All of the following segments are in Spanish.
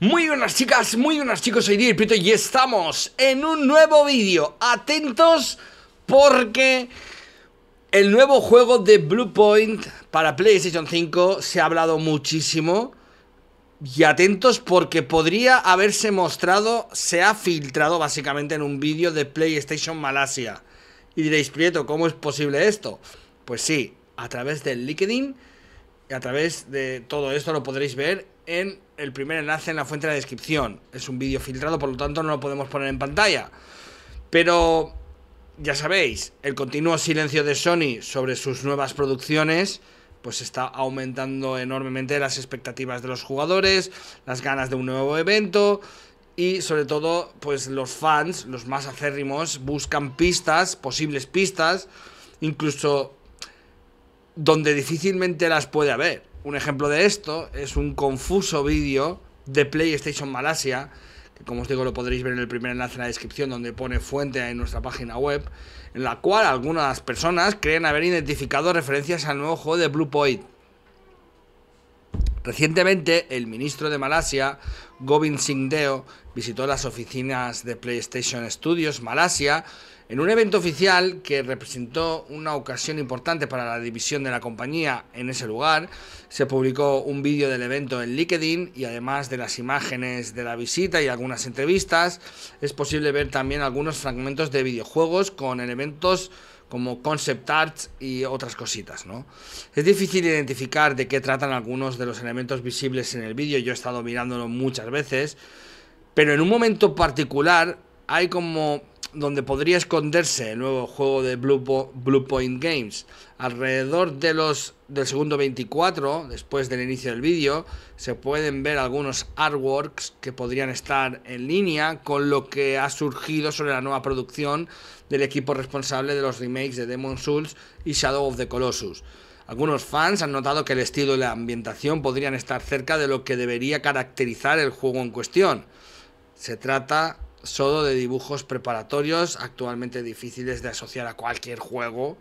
Muy buenas chicas, muy buenas chicos, soy Díaz Prieto y estamos en un nuevo vídeo. Atentos porque el nuevo juego de Blue Point para PlayStation 5 se ha hablado muchísimo. Y atentos porque podría haberse mostrado, se ha filtrado básicamente en un vídeo de PlayStation Malasia. Y diréis, Prieto, ¿cómo es posible esto? Pues sí, a través del LinkedIn, a través de todo esto lo podréis ver en el primer enlace en la fuente de la descripción. Es un vídeo filtrado, por lo tanto no lo podemos poner en pantalla. Pero ya sabéis, el continuo silencio de Sony sobre sus nuevas producciones pues está aumentando enormemente las expectativas de los jugadores, las ganas de un nuevo evento y sobre todo pues los fans, los más acérrimos buscan pistas, posibles pistas, incluso donde difícilmente las puede haber. Un ejemplo de esto es un confuso vídeo de PlayStation Malasia, que como os digo lo podréis ver en el primer enlace en la descripción donde pone fuente en nuestra página web, en la cual algunas personas creen haber identificado referencias al nuevo juego de Blue Point. Recientemente, el ministro de Malasia, Gobind Singh Deo, visitó las oficinas de PlayStation Studios Malasia en un evento oficial que representó una ocasión importante para la división de la compañía en ese lugar, se publicó un vídeo del evento en LinkedIn y además de las imágenes de la visita y algunas entrevistas, es posible ver también algunos fragmentos de videojuegos con elementos como concept arts y otras cositas, Es difícil identificar de qué tratan algunos de los elementos visibles en el vídeo, yo he estado mirándolo muchas veces, pero en un momento particular hay como donde podría esconderse el nuevo juego de Blue, Games. Alrededor de los, del segundo 24, después del inicio del vídeo, se pueden ver algunos artworks que podrían estar en línea con lo que ha surgido sobre la nueva producción del equipo responsable de los remakes de Demon Souls y Shadow of the Colossus. Algunos fans han notado que el estilo y la ambientación podrían estar cerca de lo que debería caracterizar el juego en cuestión. Se trata solo de dibujos preparatorios, actualmente difíciles de asociar a cualquier juego,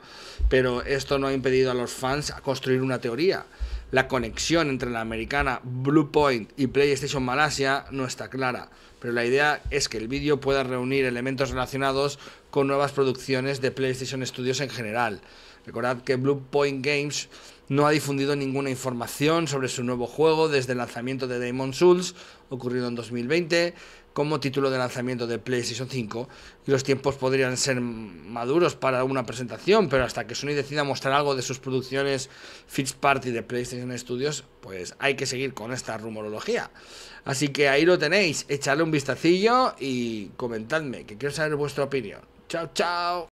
pero esto no ha impedido a los fans a construir una teoría. La conexión entre la americana Blue Point y PlayStation Malasia no está clara, pero la idea es que el vídeo pueda reunir elementos relacionados con nuevas producciones de PlayStation Studios en general. Recordad que Blue Point Games no ha difundido ninguna información sobre su nuevo juego desde el lanzamiento de Demon Souls, ocurrido en 2020, como título de lanzamiento de PlayStation 5 y los tiempos podrían ser maduros para una presentación, pero hasta que Sony decida mostrar algo de sus producciones Fitch Party de PlayStation Studios, pues hay que seguir con esta rumorología. Así que ahí lo tenéis, echadle un vistacillo y comentadme, que quiero saber vuestra opinión. Chao, chao.